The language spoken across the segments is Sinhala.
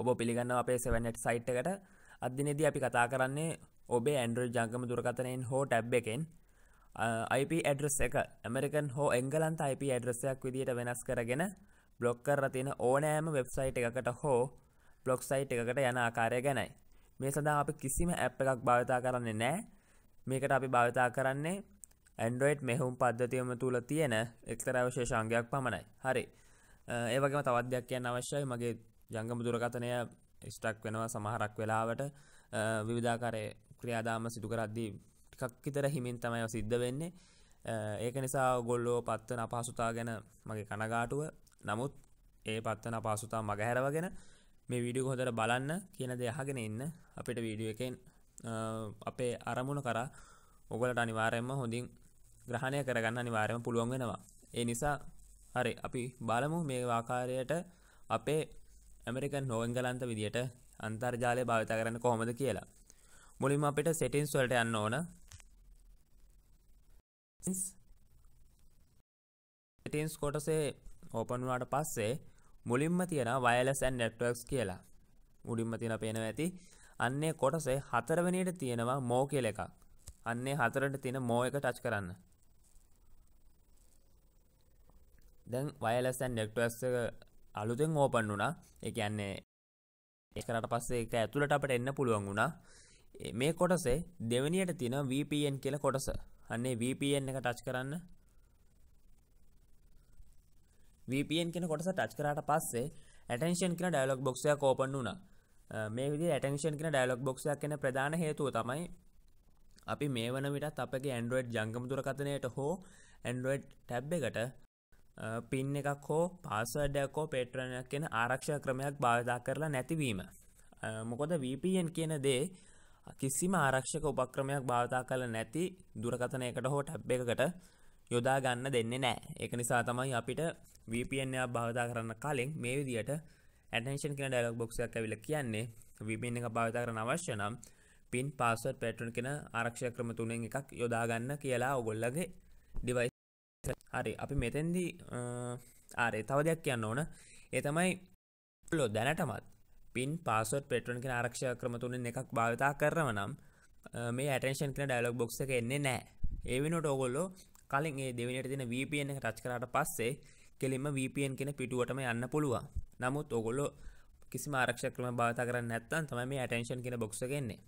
ඔබ පිළිගන්න අපේ සවැනට සයිට්කට අදදිනෙදී අපි කතා කරන්නේ ඔබේ ඇන්ඩරෝජ් ජංගම දුරකතනයෙන් හෝ ටැබ් එකෙන් IP ඇඩ්‍රස් එක ඇමරිකන් හෝ එංගලන්ත IP ඇඩ්‍රසයක් විදිට වෙනස් කරගෙන බ්ලොග් කර තින ඕනෑම වෙබ්සයිට් එකකට හෝ බ්ලොග් සයිට් එකකට යන ආකාරය ගැනයි මේ සඳහා අපි කිසිම ඇප් එකක් භාවිතා කරන්නේ නෑ මේකට අපි භාවිතා කරන්නේ ඇන්ඩරෝයිඩ් මෙහුම් පද්ධතියම තුළ තියෙන එක්තරවශේෂංගයක් පමණයි හරි ඒවගේම තවත්දයක් කියන්න අවශ්‍යයි මගේ ජංගම දුරකතනය ස්ටක් වෙනවා සමහරක් වෙලාවට විවිධාකාරය ක්‍රියාදාම සිදුකරද්දී ටිකක් විතර හිමින් තමයි සිද්ධ වෙන්නේ ඒක නිසා ගොල්ලෝ පත්වන අපහසුතා ගැන මගේ කනගාටුව නමුත් ඒ පත්වන අපාසුතා මගහැරවගෙන මේ විඩිය හොදර බලන්න කියන දෙයහගෙන ඉන්න අපිට වීඩිය එකෙන් අපේ අරමුණ කරා ඔගලට අනිවාරයෙන්ම හොඳින් ග්‍රහණය කරගන්න අනිවාරයම පුළුවන් වෙනවා ඒ නිසා හරි අපි බලමු මේ වාකාරයට අපේ ඇමරිකන් හෝංගලන්ත විදිහට අන්තර්ජාලය භාවිතා කරන්න කොහොමද කියලා මුලින්ම අපිට සෙටින්ස් වලට යන්න ඕන සෙටින්ස් කොටසේ ඕපන් වුණාට පස්සේ මුලින්ම තියෙන වයලස් ඇන් නෙට්වර්ක්ස් කියලා මුලින්ම තියෙන පේනවා ඇති අන්නේ කොටසේ හතරවෙනියට තියෙනවා මෝ කියලා එකක් අන්නේ හතරට තියෙන මෝ එක ටච් කරන්න දැන් වයලස් ඇන් නෙට්වර්ක්ස් එක අලුතෙන් ඕපන් වුණා එකන්නේ ඒකරට පස්සේ එක ඇතුළට අපට එන්න පුළුවන් වුණා මේ කොටසේ දෙවනියට තින VPN කියල කොටස අන්නේ VPN එක ටච් කරන්න VPN කෙන කොටස ටච් කරට පස්සේ ඇටන්ෂන් කෙන ඩයිලොක් බොක්ෂයක් කෝපන් වුණ මේ විදි ඇටන්ෂන් කෙන ඩයිලොක් බොක්ෂයක් කියන ප්‍රධාන හේතුව තමයි අපි මේ වන විටත් අපගේ ඇන්ඩුවඩ් ජංගම දුරකතනයට හෝ ඇන්ඩුවඩ් ටැබ් එකට පින් එකක් හෝ පාසඩයක්කෝ පෙටරණයක් කියෙන ආරක්ෂ ක්‍රමයක් භාවිතා කරලා නැතිවීම. මොකොද VPN කියන දේ කිසිම ආරක්ෂක උපක්‍රමයක් භාවිතා කල නැති දුරකතනයකට හෝ ටැබ් එකකට යොදා ගන්න දෙන්නේ නෑ එක නිසා තමයි අපිට VPNයක් භාවිතා කරන්න කලින් මේ විදියට ඇටේෂන් කියෙන ඩලක් බොක්ෂයක් ඇවිල කියන්නේ VPN එක භාවිතා කරන අවශ්‍ය නම් පින් පාසුවට පැටුන් කෙන ආරක්ෂය ක්‍රම තුනෙන් එකක් යොදාගන්න කියලා ඔගොල්ලගේ ඩිවයිස් හරි අපි මෙතෙන්දී ආරේ තව දෙයක් කියන්න ඕන ඒ තමයි ලෝ දැනටමත් පින් පාසට පෙටරන් කෙන ආරක්ෂ ක්‍රමතුනෙන් එකක් භාවිතා කරම නම් මේ ඇටේෂන් කන ඩයිලොක් බොක්ස එක එන්නේ නෑ ඒවිනොට ඕගොල්ලෝ කලින් ඒ දෙවිනිට තින වපN එක රච් කරට පස්සේ කෙලින්ම වපN කෙන පිටුවටම යන්න පුළුවන් නමුත් ඔගොල්ලෝ කිසි ආරක්ෂ ක්‍රම භාවිතා කරන්න නැත්තන් තම මේ ඇටේෂන් කෙන බොක්ස එකෙන්නේ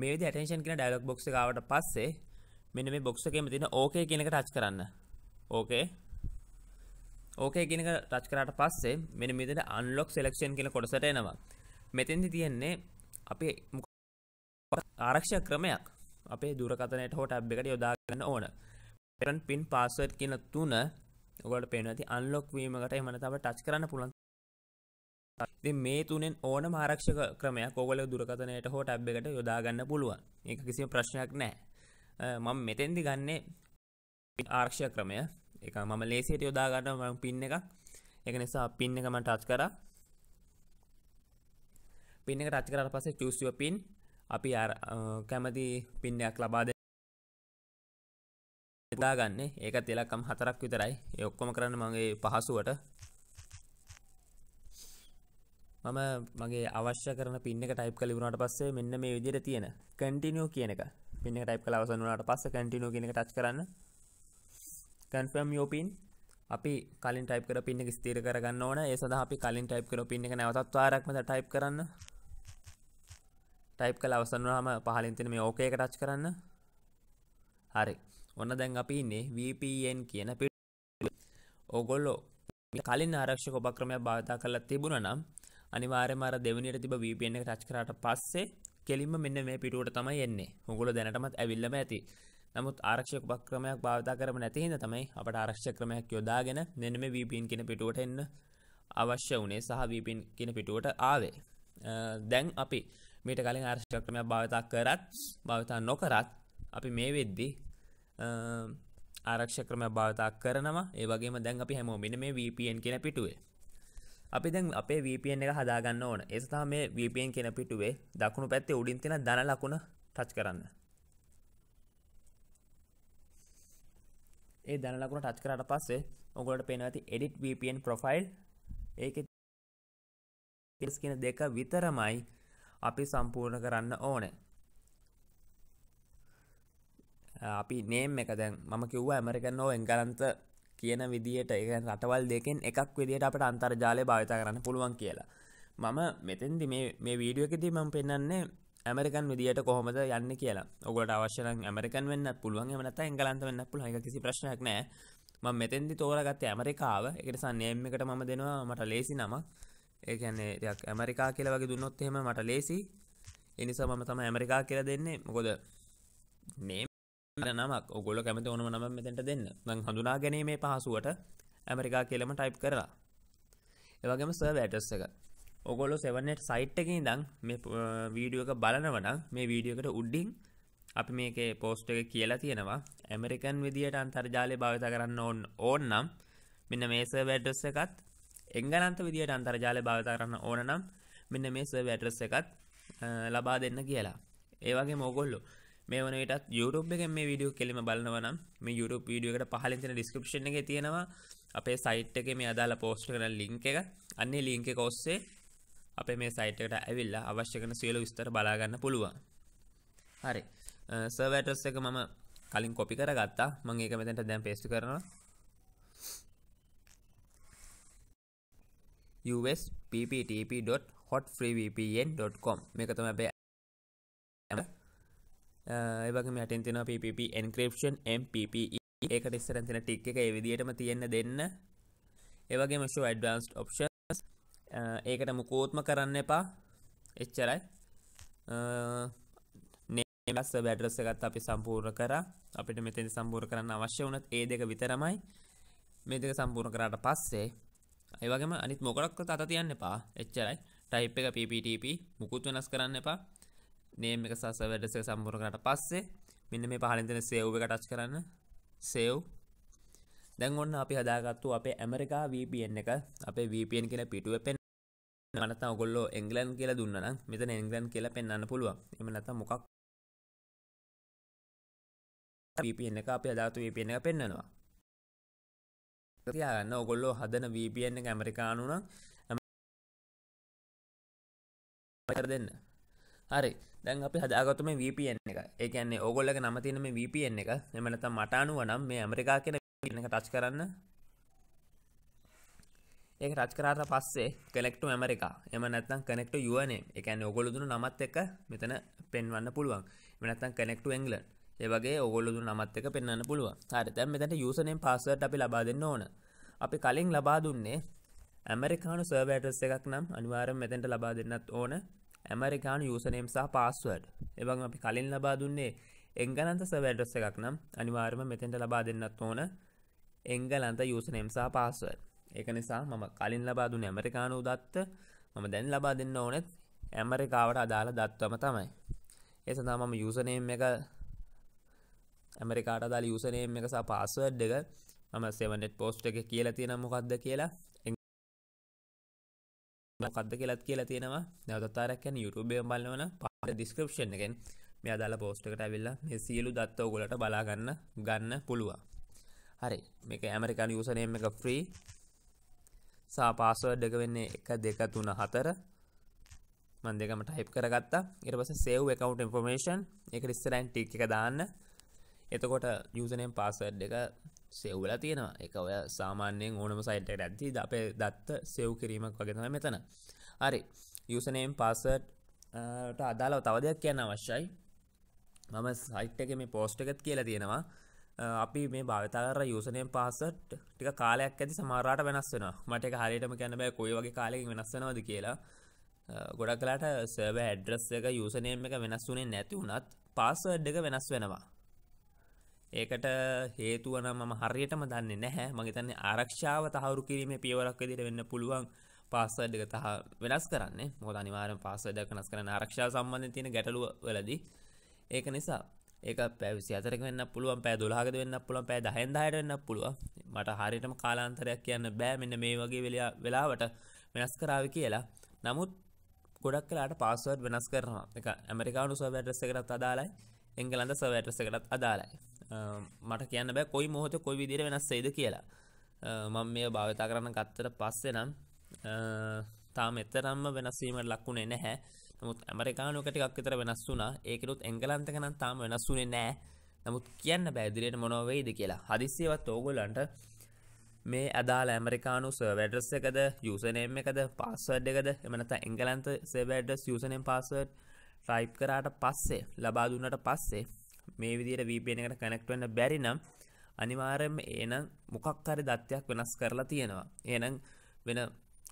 මේ ඇටේෂන් කෙන ඩයිලොක් බොක්ස එකවට පස්සේ මෙන මේ බොක්ස එකම තින ඕකේ කෙනෙක රච් කරන්න ඕකේ ඕකේ කියනක රච් කරාට පස්සේ මෙන්න මෙතන අන්ලොක් සෙලෙක්ෂන් කියන කොටසට එනවා. මෙතෙන්දි තියෙන්නේ අපේ ආරක්ෂා ක්‍රමයක් අපේ දුරකථනයට හෝ ටැබ් එකට යොදා ගන්න ඕන. පෙරන් පින් පාස්වර්ඩ් කියන තුන ඔයාලට පේනවා ඇති අන්ලොක් වීමකට එහෙම නැත්නම් ටච් කරන්න පුළුවන්. ඉතින් මේ තුනෙන් ඕනම ආරක්ෂක ක්‍රමයක් ඕගොල්ලෝ දුරකථනයට හෝ ටැබ් එකට යොදා ගන්න පුළුවන්. ඒක කිසිම ප්‍රශ්නයක් නැහැ. මම මෙතෙන්දි ගන්නේ ආර්ක්ෂය ක්‍රමය එක මම ලේසියට යොදාගන්න ම පින්න එක එක නිසා පින්න එක මට ටච් කර පින්න එක රච් කරට පසේ චූසිය පින් අපි කැමති පින්නයක් ලබාද දාගන්න ඒක තෙලක්කම් හතරක් විතරයි ඔක්කොම කරන්න මගේ පහසුවට මම මගේ අවශ්‍ය කරන පින්න ටයිප් කලිවුණට පස්සේ මෙන්න මේ විදිර තියෙන කටිනියෝ කියන එක පින්න ටයිප් කලවසන් වනට පස්ස කටිනෝ කියනක ටච් කරන්න කන්ෆර්ම් යෝපින් අපි කලින් ටයිප් කර පින්න එක ස්තීර කරගන්න ඕන ඒ සඳහා අපි කලින් ටයිප් කර පින්න එක නැවතත් වාරක්මත ටයිප් කරන්න ටයිප් කළ අවසන් වුණාම පහලින් තියෙන මේ ඕකේ එක ටච් කරන්න හරි ඔන්න දැන් අපි ඉන්නේ VPN කියන ඕගොල්ලෝ කලින් ආරක්ෂක උපක්‍රමයක් භාවිතා කරලා තිබුණා නම් අනිවාර්යයෙන්ම අර දෙවෙනියට තිබ්බ VPN එක ටච් කරාට පස්සේ කෙලින්ම මෙන්න මේ පිටුවට තමයි එන්නේ. උගල දැනටමත් ඇවිල්ලම ඇති. නමුත් ආරක්ෂ උපක්‍රමයක් භාවිතා කරම නැතිහිද තමයි අපට ආරක්ෂ ක්‍රමයක් යොදාගෙන නෙනම වීපන් කෙන පිටුවට එන්න අවශ්‍ය වනේ සහ වීපන් කෙන පිටුවට ආවේ දැන් අපි මේට කලින් ආර්ශක්‍රමයක් භාවිතා කරත් භාවිතා නොකරත් අපි මේ වෙද්දි ආරක්ෂක්‍රම භාවිතා කරනවා ඒවගේම දැන් අපි හැමෝ මෙන මේ වපන් කෙන පිටුවේ අපි දැන් අපේ වපන් එක හදාගන්න ඕන ඒස්ථා මේ වපන් කෙන පිටුවේ දකුණු පැත්තේ උඩින් තින දන ලකුණ ටච් කරන්න ඒ දැනලකුණ ටච් කරට පස්සේ ඔගොලට පෙනවති එඩිට් VPN ප්‍රොෆයිල් ඒක තිස්කෙන දෙක විතරමයි අපි සම්පූර්ණ කරන්න ඕන අපි නේම් එක දැන් මම කිව්ව ඇමරිකන් නෝ එංගලන්ත කියන විදියට එක රටවල් දෙකෙන් එකක් විදියට අපට අන්තර්ජාලය භාවිතා කරන්න පුළුවන් කියලා මම මෙතෙන්දි මේ වීඩියෝ එකදී මම පෙන්න්නේ ඇමරිකන් විදිට කොහොමද යන්න කියලා ඔගට අවශ්‍යන ඇමරිකන් වන්න පුළුවන් මනත එංගලන්ත වන්න පුළ එක කිසි ප්‍රශ්නයක් නෑ ම මෙතැදි තෝරගත්තේ ඇමරිකාව එකට සන්නේම් එකට මම දෙනවා මට ලේසි නම ඒකන්නේ දෙයක් ඇමරිකා කියල වගේ දුන්නොත් එහෙම මට ලේසි එනිසා මම තම ඇමරිකා කියල දෙන්නේ මොකොද නේම නමක් ඔගොල කැමති ඕනම නම මෙතැට දෙන්න දං හඳුනා ගැනීමේ පහසුවට ඇමරිකා කියලම ටයිප් කරලා එවගේම සර් ඇටස් එක ඔගොලො සෙවනට සයිට් එක දං මේ වීඩියෝක බලනවනම් මේ වීඩියෝකට උඩ්ඩිං අපි මේක පෝස්ට් එක කියලා තියෙනවා ඇමරිකන් විදිට අන්තර්ජාලය භාවිත කරන්න ඕන් ඕන් නම් මෙන්න මේස වැඩස් එකත් එංගනන්ත විදිට අන්තර්ජාලය භාවිත කරන්න ඕන නම් මෙන්න මේස වැඩස් එකත් ලබා දෙන්න කියලා ඒවගේ මෝගොල්ලු මේ වන විටත් යුරුප් එක මේ විඩියෝ කෙලිම බලනවනම් මේ යුරුප් වීඩියෝකට පහලින්තින ඩිස්කපෂණ එක තියෙනවා අපේ සයිට් එක මේ අදාලා පෝස්ට් කරන ලිංක එක අන්නේ ලිංක කොස්සේ අපේ මේ සයිට්කට ඇවිල්ලා අවශ්‍යකන සියලු විස්තර බලාගන්න පුළුවන් හරි සර්වටස් එක මම කලින් කොපි කර ගත්තා මං ඒක මෙතැට දැම් පේස්ටි කරනවා uspptp.hotfreevpn.com මේක තම අපේ ඒවගේ මටන් තින පpp එන්ක්‍රපෂන් MPP ඒකට ඉස්සරන් තින ටික් එක ඒ විදිටම තියෙන්න දෙන්න ඒවගේ මශෝ ඇඩ්වන්ස් ඔප්ෂන් ඒකට මුකෝත්ම කරන්න එපා එච්චරයි නස් වැඩරස ගත් අපි සම්පූර්ණ කර අපිට මෙතනි සම්පූර් කරන්න අවශ්‍ය වනත් ඒ දෙක විතරමයි මේ දෙක සම්පූර්ණ කරාට පස්සේ ඒවගේම අනිත් මොකරක්ක තත තියන්න එපා එච්චරයි ටයිප් එක පිපටප මුකුත් වෙනස් කරන්න එපා නේම එක සස වැඩස සම්පූර්ණ කරට පස්සේ මෙන්න මේ පහලින්තන සේව් එක ටච් කරන්න සේව් දැන් ඔන්න අපි හදාගත්තු අපේ ඇමරිකා VPN එක අපේ VPN කියලා පිටුව පෙන් මනත ඔගොල්ලෝ එංගලන් කියලා දුන්නනම් මෙතන එංගලන් කියලා පෙන්වන්න පුළුවන්. එහෙම නැත්නම් මොකක් VPN එක අපි හදාගත්තු VPN එක පෙන්වනවා. තියාගන්න ඔගොල්ලෝ හදන VPN එක ඇමරිකානු නම් දෙන්න හරි දැන් අපි හදාගත්තු මේ VPN එක. ඒ කියන්නේ ඕගොල්ලගේ නම තියෙන මේ VPN එක එමෙ නැත්නම් මට අනුව නම් මේ ඇමරිකා කියන කියන එක ටච් කරන්න ඒක රච් කරාට පස්සේ කනෙක්ට ඇමරිකා එම නැත්තම් කනෙක්ට යුවනේ එකන ඔගොල දුන නමත් එක මෙතන පෙන්වන්න පුළුවන් මෙනත්තම් කනෙක්ට එංගල ඒවගේ ඔගොල දුන නමත් එක පෙන්න්න පුළුව හරි දැම් මෙතැට යුසනෙන් පස්සට අපි ලබා දෙන්න ඕන අපි කලින් ලබා දුන්නේ ඇමරිකානු සර්වටස් එකක් නම් අනිවාරම මෙතැන්ට ලබා දෙන්නත් ඕන ඇමරිකානු යුසනේම් සහ පාස්වඩ් එවන් අපි කලින් ලබා දුන්නේ එංගනන්ත සවැටස් එකක් නම් අනිවාර්ම මෙතෙන්ට ලබා දෙන්නත් ඕන එංගලන්ත යුසනම්සා පාස්වර් එක නිසා මම කලින් ලබාදුන ඇමරිකානු දත්ත මම දැන් ලබා දෙන්න ඕනෙත් ඇමරිකාවට අදාළ දත්වම තමයි ඒ සඳහා මම යුසනේම් එක ඇමරිකාට දාල යුසනේම් එක සහ පාස්වර්ඩ් එක මම සෙවනෙට් පෝස්ට් එක කියලා තියෙන මොකක්ද කියලා මොකක්ද කියලත් කියලා තියෙනවා නැවතත්තාරක්කැන යුටුබේ බලවන පහට ඩිස්ක්‍රපෂන් එකෙන් මේ අදාල පෝස්ට් එකට ඇවිල්ලා මේ සියලු දත්තව ගොලට බලාගන්න ගන්න පුළුවන් හරි මේක ඇමරිකාන යසනයම එක ෆ්‍රී සා පාසුවඩ් එක වෙන්නේ එක දෙක තුන හතර මන් දෙකම ටයිප් කරගත්තා ඉට පස සේව් එකකවන්් ඉන්ෆර්මේෂන් එක රිස්සරයින් ටික් එක දාන්න එතකොට යසනයෙන් පාසඩ් එක සෙව්ල තියෙනවා එක ඔය සාමාන්‍යයෙන් ඕනම සයිට් එකට ඇත්ති අපේ දත්ත සෙව් කිරීමක් වගෙනම මෙතන හරි යසනයෙන් පාසට් අදාලව තවදයක් කියන්න අවශ්‍යයි මම සයිට් එක මේ පෝස්ට් එකත් කියලා තියෙනවා අපි මේ භාවිතාර යසනයෙන් පාසට් ටික කාලයක් ඇති සමාරාට වෙනස් වෙන මට හරියටම කැන බෑ කොයි වගේ කාලෙකින් වෙනස්සනවද කියලා ගොඩක් කලාට සර්ව ඇඩ්‍රස් එක යසනයම් එක වෙනස් වුනේ නැති වුණත් පාසඩ් එක වෙනස් වෙනවා ඒකට හේතුවන මම හරියටම දන්නේ නැහැ මගේතන්නේ ආරක්ෂාව තහවුරු කිරීම පියවරක් දිට වෙන්න පුළුවන් පාසඩ් එක තහ වෙනස් කරන්නේ මොද අනිවාරම පාසඩ කනස් කරන ආරක්ෂා සම්බන්ධ තියෙන ගැටලුව වලදී ඒක නිසා ඒක පැවිසි අතරක වෙන්න පුළුවන් පෑ දොලාහකද වෙන්න පුළුවන් පෑ දහන්දායට වෙන්න පුළුව මට හරිටම කාලාන්තරයක් කියන්න බෑ මෙන්න මේ වගේ වෙලා වෙලාවට වෙනස් කරාව කියලා නමුත් ගොඩක් කලාට පාස්සුවට් වෙනස් කරනවා එක ඇමරිකානු සවැටස කරත් අදාලයි එංගලන්ද සවැටස කරත් අදාලයි මට කියන්න බෑ කොයි මොහොත කොයි විදිර වෙනස්සේද කියලා මං මේ භාවිතා කරන්න ගත්තට පස්සේ නම් තාම එතරම්ම වෙනස්වීමට ලක්ුණේ නැහැ නමුත් ඇමරිකානුකටිකක් විතර වෙනස් වුනා ඒකරුත් එංගලන්තක නම් තාම වෙනස් වුනේ නෑ නමුත් කියන්න බෑදිරයට මොනොවෙයිද කියලා හදිසියවත් ඕගොල්ලන්ට මේ අදාල ඇමරිකානු සවැඩස් එකද යසනේම් එකද පස්සඩ් එකද එමනත එංගලන්ත සවැඩස් යසනෙන් පස්සඩ් ටයිප් කරාට පස්සේ ලබා දුන්නට පස්සේ මේ විදියට වීපෙන එකට කනෙක්ටවන්න බැරි නම් අනිවාරයෙන් ඒනම් මොකක්හරි දත්යක් වෙනස් කරලා තියෙනවා ඒනම් වෙන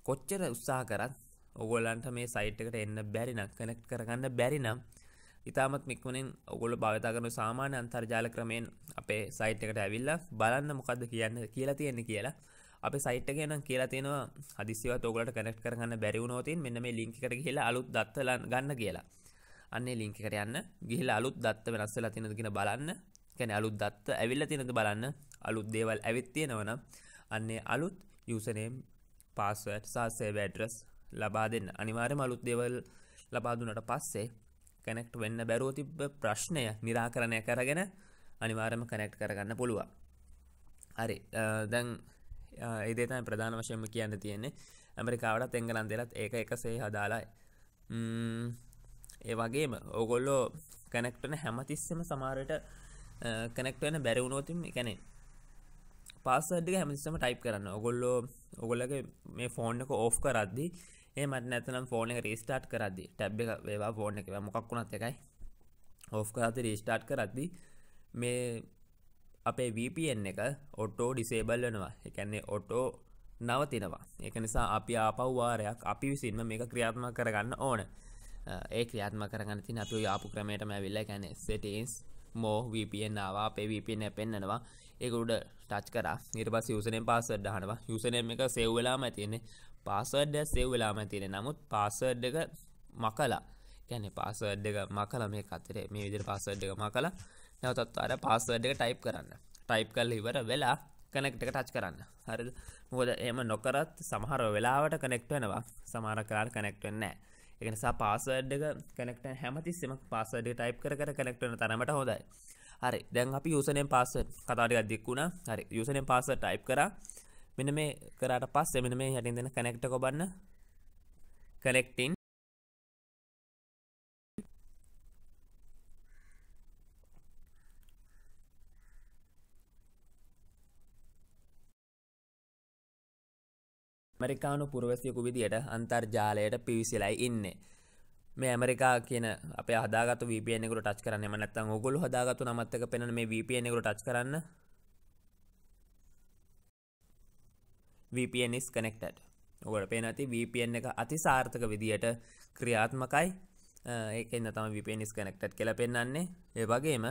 කොච්චර උත්සාහ කරත් ඔගොල්ලන්ට මේ සයිට්කට එන්න බැරිනම් කනෙක්් කරගන්න බැරිනම් ඉතාමත් මික්මනින් ඔගොල භාවිතාකරනු සාමාන්‍ය අන්තර්ජාල ක්‍රමයෙන් අපේ සයිට් එකට ඇවිල්ලා බලන්න මොකක්ද කියන්න කියලා තියෙන්නේ කියලා අප සයිට් එක නම් කියලා තියෙනවා හදිසිවත් ඔගලට කනෙක්් කරගන්න බැරිවුණනෝතින් මෙන්න මේ ලිංකි කර කියලා අලුත් දත්තල ගන්න කියලා අන්නේ ලිංකි කර යන්න ගිහිල අලුත් දත්ත වෙනස්සලා තියෙනද කියෙන බලන්න කැන අලුත් දත්ත ඇවිල්ල තියෙනද බලන්න අලුත් දේවල් ඇවිත් තියෙනවනම් අන්නේ අලුත් යසනේම් පාස්වට සාසේ වැඩරස් ලබා දෙන්න අනිවාර්ය මලුත් දෙවල් ලබාදුනට පස්සේ කැනෙක්ට වෙන්න බැරෝ තිබ ප්‍රශ්නය නිරාකරණය කරගෙන අනිවාරම කනෙක්් කරගන්න පුළුවන් හරි දැන් ඒදේතයි ප්‍රධාන වශයම කියන්න තියෙන්නේ ඇමරිකාවට තෙංගලන්දෙලත් ඒක එකසේ හදාලායි ඒ වගේම ඕගොල්ලෝ කැනෙක්ටන හැමතිස්සම සමාරයට කනෙක්ටන බැරවුණෝතින් එකනේ පස්සඩ හැමසිම ටයිප් කරන්න ඔගොල්ලෝ ඔගොල්ලගේ මේ ෆෝන් එක ඕෆ් කරද්දි ඒ මට නැතනම් ෆෝන එක රීස්ටාට් කරදදි ටැබ් එක වේවා ෆෝන එක මොකක් වුණත් එකයි ඕෆ් කරති රීස්ටාට් කරද්දි මේ අපේ VPN එක ඔටෝ ඩිසේබල් වෙනවා එකන්නේ ඔටෝ නවතිනවා එක නිසා අපි ආපව්වාරයක් අපි විසින්ම මේක ක්‍රියාත්ම කරගන්න ඕන ඒ ක්‍රියාත්ම කරගන්න තින් අප යාපු ක්‍රමයටම ඇවිල්ල ැන සෙටන්ස් මෝ VPN ආවා අපේ VPN පෙන්න්නනවා ඒකුඩ ටච් කර නිර්පස් යසනෙන් පාසඩ් හනවා යුසනම් එක සෙව්වෙලාම තියෙන්නේ පාසඩ්ඩ සෙව්වෙලාම තියෙන නමුත් පාසඩ් එක මකලා ගැන පාසඩ් එක මකල මේ කතරේ මේ විදිර පාසඩ් එක මකලා නැවතත් අර පාසඩ් එක ටයිප් කරන්න ටයිප් කල්ල ඉවර වෙලා කනෙක්ට එක ටච් කරන්න හරි මොකද එම නොකරත් සමහර වෙලාවට කනෙක්ට වෙනවා සමහර කරාට කනෙක්ට වෙන්නේ නැහැ එකනිසා පාසඩ්ඩක කනෙක්ට හැමතිස්සෙම පාසඩ ටයිප් කර කනෙක්ටන තරමට හොදයි හරි දැන් අපි යසනෙන් පස්ස කතාටිකක් දික්වුණ හරි යසනෙන් පස්ස ටයි් කර මෙන මේ කරට පස් එමෙන මේ හැටින් දෙෙන කනෙක්ට කොබන්න කනෙක්ටින් මරිකානු පුරවැසියකු විදියට අන්තර්ජාලයට පිවිසිලයි ඉන්නේ මේ ඇමරිකා කියන අප හදාගත වපියනෙකුට ටච් කරන්න මනත්තන් ඔගොලු හදාගතු නමත්තක පෙන මේ වපියනෙකුට ටච් කරන්න VPNස් කනෙක්ටට ඔවට පේන ඇති VPN එක අති සාර්ථක විදියට ක්‍රියාත්මකයි ඒකන්න තම VPNස් කනෙක්ටට කියල පෙන්න්නන්නේ ඒ වගේම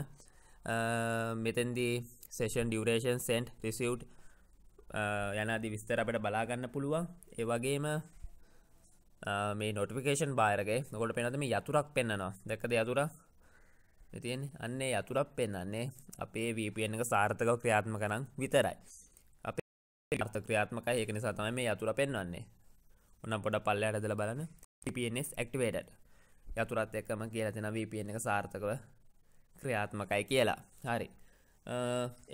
මෙතන්දී සේෂන් ඩියවරේෂන් සෙන්ට් රිසිව් යනදි විස්තර අපට බලාගන්න පුළුවන් ඒවගේම මේ නොටිකේෂන් බාරගේ ගොට පෙනතම යතුරක් පෙන්න්නවා දැකද යතුර තියෙන් අන්නේ යතුරක් පෙන්න්නේ අපේ වපෙන් එක සාර්ථකව ක්‍රියාත්ම කරන විතරයි අපේ ර්ථ ක්‍රියාත්මකයි ඒක නිසා තමයි මේ යතුර පෙන්වන්නේ ඔන්න පොඩ පල්ල අරදල බලන PPNS ඇක්ටිවේඩ යතුරත් එක්කම කියලතින VPN එක සාර්ථකව ක්‍රියාත්මකයි කියලා හරි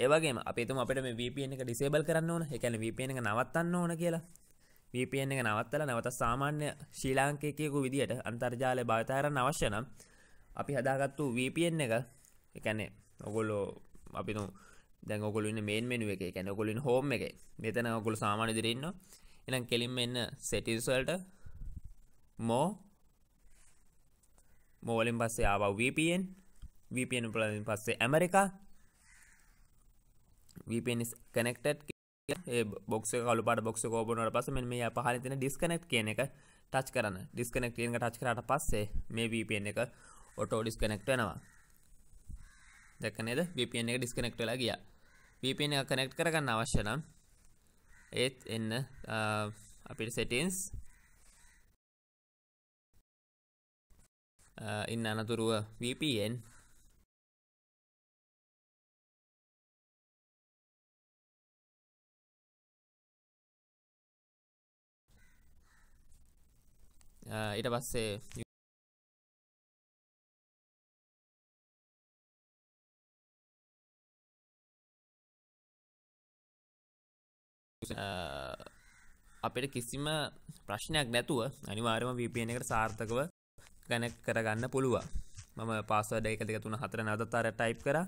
ඒවගේ අපිතුම අපට මේ VPN එක ඩිසේබල් කරන්න ඕන එකන VPN එක නවත්තන්න ඕන කියලා VPN එක නවත්තල නැවත සාමාන්‍ය ශීලාංකයකයකු විදිහට අන්තර්ජාලය භාවිතාරන්න අවශ්‍යනම් අපි හදාගත්තු VPN එක එකැනේ ඔගොල්ලෝ අපිනු දැගොලින් මේන් මෙනුව එක කැනකොලින් හෝම එක මෙතන ඔකුල සාමාන්‍ය දිරන්න එනම් කෙලින් එන්න සෙටිස්වල්ට මෝ මෝලින් පස්සේ ආව VPN VPN පලින් පස්සේ ඇමරිකා VPN is connected ඒ බොක්ස කලුපට බොක්ස කෝපනට පස මෙ මේ පහල තින ඩිස්කනෙක්් කියන එක ටච් කරන්න ඩිස්කනෙක්් කියක ටච් කරට පස්සේ මේ වපෙන් එක ඔටෝ ඩිස්කනෙක්ට වෙනවා දැකනේද වපෙන් එක ඩිස්කනෙක්ට වෙලා ගිය වපෙන් එක කනෙක්් කරගන්න අවශ්‍යනම් ඒත් එන්න අපිට සෙටින්ස් ඉන්න අනතුරුව VPN ඉට පස්සේ අපිට කිසිම ප්‍රශ්නයක් නැතුව අනිවාර්ම VPN එකට සාර්ථකව ගැන කරගන්න පුළුවන් මම පාස්වර්ඩ් එක දෙක තුන හතර නැවතත් අර ටයිප් කරා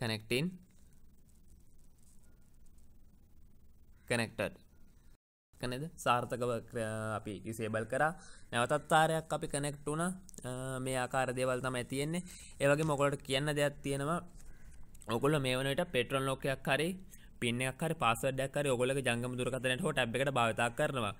connecting කනෙක්ටඩ් කනෙද සාර්ථකව අපි කිසේබල් කරා නැවතත්තාරයක් අපි කනෙක්ට වුණ මේ ආකාර දේවල් තම ඇතියෙන්නේ ඒවගේ මොකොලට කියන්න දෙයක් තියෙනවා ඔකුල මේ වනට පෙටරන් ලෝකයක් හරි පින්නක්හරි පස්සඩක්කර ඔගොල ජංගම දුරකතනයට හෝ ටැබ් එකට භාවිතා කරනවා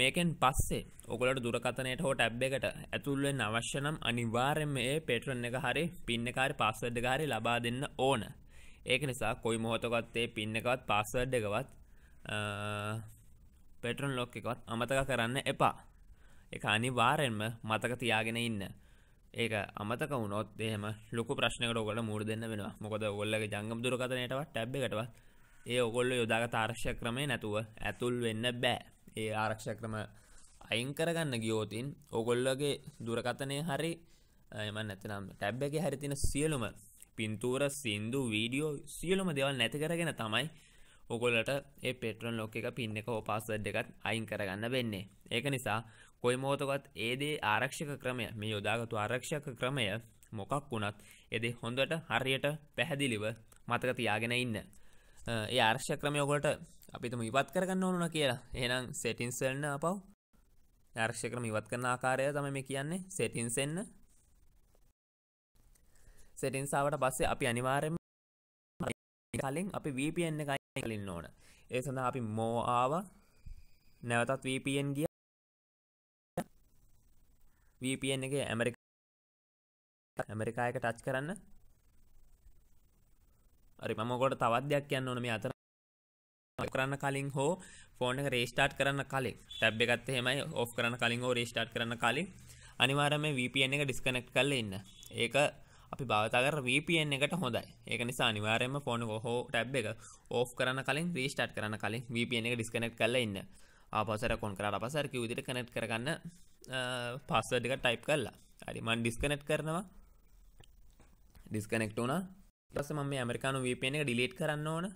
මේකෙන් පස්සේ ඔගොලට දුරකතනයට හෝ ටැබ් එකට ඇතුළුවෙන් අවශ්‍යනම් අනිවාර්යෙන්ම ඒ පෙටරන් එක හරි පින්නකාරි පස්සඩ්ඩකාරි ලබා දෙන්න ඕන ඒක නිසා කොයි මොහොතකත් ඒ පින්නකවත් පස්සඩ් එකවත් පෙටරන් ලොක් එකවත් අමතක කරන්න එපා එක අනිවාරෙන්ම මතක තියාගෙන ඉන්න ඒක අමතක වුණොත් එහෙම ලොකු ප්‍රශ්නකට ඔගල මුර දෙන්න වෙනවා මොකද ඔල්ලගේ ජංගම් දුරකතනයටවත් ටැබ් එකටවත් ඒ ඔගොල්ල යොදාගත ආරක්ෂ ක්‍රමය නැතුව ඇතුල් වෙන්න බෑ ඒ ආරක්ෂ ක්‍රම අයින් කරගන්න ගියෝතින් ඔගොල්ලගේ දුරකතනය හරි එම නැතිනම් ටැබ් එක හරිතින සියලුම පින්තූර සින්දු වීඩියෝ සියලුම දෙවල් නැති කරගෙන තමයි ඔගොලට ඒ පෙටරන් ලොක එක පින්න එක ඕපාසඩ් එකත් අයින් කරගන්න වෙන්නේ. ඒක නිසා කොයි මෝතකත් ඒදේ ආරක්ෂක ක්‍රමය මේ යොදාගතු ආරක්ෂක ක්‍රමය මොකක් වුණත් එදේ හොඳට හරියට පැහැදිලිව මතක තියාගෙන ඉන්න. ඒ ආර්ශ ක්‍රමයෝගොලට අපිතුම ඉවත් කරගන්න ඕනුන කියලා එනම් සෙටින්සල්න්න අපව් ආර්ක්ෂ ක්‍රම ඉවත් කරන ආකාරය තම මේ කියන්නේ සෙටින්සෙන්න සෙටින්සාාවට පස්සේ අපි අනිවාරෙන් කලින් අපි VPN එක කලින් ඕන ඒ සඳහා අපි මෝ ආව නැවතත් VPN ගිය VPN එක ඇමරික ඇමරිකායක ටච් කරන්න රි මමකොට තවත් දෙයක් කියන්න ඕන මේ අතර කරන්න කලින් හෝ ෆෝන එක රේස්ටාට් කරන්න කලින් තැබ් එකත් හෙමයි ඔෆ් කරන්න කලින් හෝ රේස්ටාට් කරන්න කලින් අනිවාරම VPN එක ඩිස්කනෙක්් කල ඉන්න ඒක අපි භාවතකර VPN එකට හොඳයි ඒක නිසා අනිවාරයම ෆෝන හෝ ටැබ් එක ඕෆ් කරන කලින් ්‍රීස්ටාට් කරන කලින් VPN එක ඩිස්කනෙට් කල ඉන්න ආපසර කොන් කරට අපසර කිවදිට කනෙට් කරගන්න පස්සඩික ටයිප් කරලා අරිමන් ඩිස්කනෙට් කරනවා ඩිස්කනෙක්ට වුණා පස මම ඇමරිකානු වපන එක ඩිලේට් කරන්න ඕන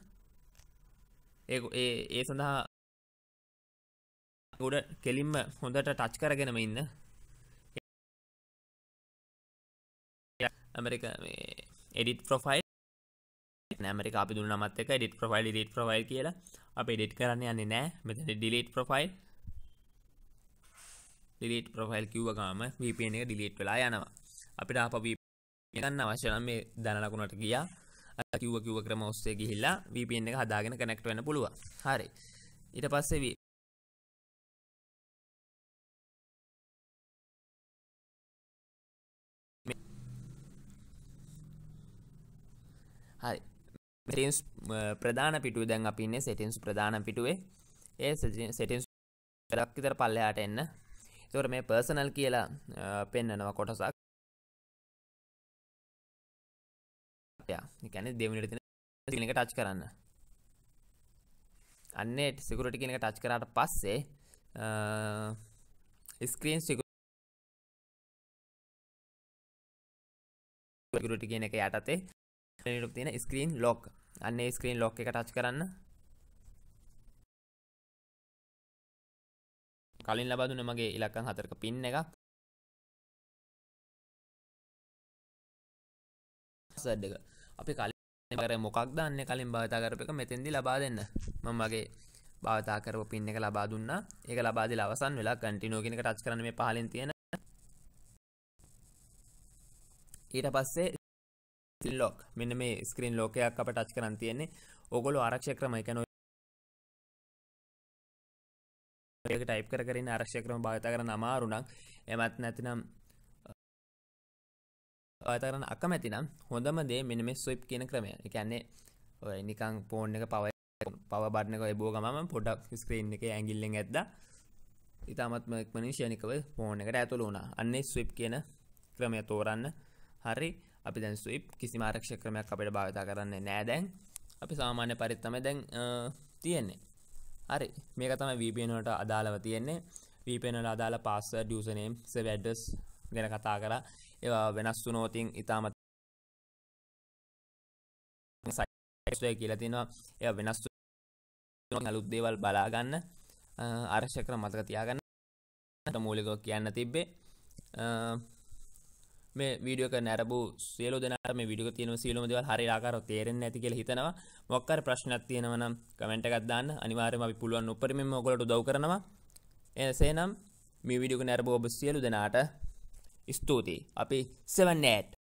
ඒ ඒ සඳහා ගොඩ කෙලින්ම හොඳට ටච් කරගෙනම ඉන්න ඇමරික එඩිට ප්‍රොෆයිල් නැමරික අපි දුන්න නමත් එක ඩිට ප්‍රොෆයිල් ඩිට ප්‍රොෆයිල් කියලා අප ඩිට් කරන්න යන්නේ නෑ මෙතන ඩිලීට් ප්‍රොෆයිල් ඩිලීට් ප්‍රොෆයිල් කිව්වගම වපන එක ඩිලීට් වෙලා යනවා අපිට අප ගන්න අවශ්‍යන මේ දැනලකුණට ගියා කිව කිව ක්‍රම ඔස්සේ ගිහිල්ලා වපන් එක හදාගෙන කනෙක්ට වන්න පුළුව හරි ඉට පස්සේ හරි මෙටින්ස් ප්‍රධාන පිටුව දැන් අපින්නේ සෙටින්ස් ප්‍රධාන පිටුවේ ඒ සෙටින්ස් පෙරක්කිතර පල්ලයාට එන්න තොර මේ පර්සනල් කියලා පෙන්නනවා කොටසක් එකැන දෙවනිට තිනක ටච් කරන්න අන්න සිකුරටි කෙනක ටච් කරට පස්සේ ස්ක්‍රීන් සිකුරටි කියන එක යටතේ ටු තියෙන ස්ක්‍රීන් ලොක් අන්න ස්ක්‍රීන් ලොක් එක ටච් කරන්න කලින් ලබදුන මගේ ඉලක්කන් හතරක පින් එක සඩ්ඩක අපි කලින් කර මොකක් දන්න කලින් භාවිතා කරප එක මෙතෙන්දි ලබා දෙන්න මම මගේ භාවිතා කරපු පින් එක ලබා දුන්නා ඒක ලබාදිල අවසන් වෙලා කටිනෝ කෙනෙක ටච් කරන මේ පහලින් තියෙන ඊට පස්සේ ලොක් මෙන්න මේ ස්ක්‍රීන් ලෝකයක් අප ටච් කරන් තියෙන්නේ ඔගොලු ආරක්ෂ ක්‍රම එකන ටයි් කරන ආරක්ෂ ක්‍රම භාවිත කරන අමාරුණක් එමත් නැතිනම් ආතරන අකමැතිනම් හොඳම දේ මෙන මේ ස්විප් කියන ක්‍රමය එකන්නේ ඔය නිකං පෝර්න් එක පව පවබරනක එබෝ ගම පොඩක් ස්ක්‍රීන් එක ඇගිල්ලෙන් ඇත්ද ඉතාමත්මක්මනි ශෂණනිකව පෝර්න එකට ඇතුළ වුණා අන්නේ ස්විප් කියන ක්‍රමය තෝරන්න හරි අපි දැන් ස්විප් කිසි මාරක්ෂ ක්‍රමයක් අපට භාවිතා කරන්නේ නෑදැන් අපි සාමාන්‍ය පරිත්තම දැන් තියෙන්නේ හරි මේක තම වීපෙනුවට අදාළව තියෙන්නේ වීපෙනල අදාළ පාස්ස ඩියසනේම් සවැඩ්ඩස් ගැන කතා කර ඒවා වෙනස් වුනෝතින් ඉතාමත් සයි කියලතිනවා එය වෙනස් අලුත්දේවල් බලාගන්න ආරශකර මතක තියාගන්න මූලිකෝ කියන්න තිබ්බේ මේ වීඩියෝක නැරබු සියලු දෙනට මේ විඩිය තියන සියලුම දෙවල් හරි ආකාර තේරෙන් ඇති කියල හිතනවා මොක්කර ප්‍රශ්නයක් තියෙනවනම් කමෙන්ට ගත්දාන්න අනිවාර්යම අපි පුළුවන් උපරිමම ඔගලට දව කරනවා එසේනම් මේ විඩියක නැරබ ඔබ සියලු දෙනාට ස්තුතියි අපි සෙවන්නේට්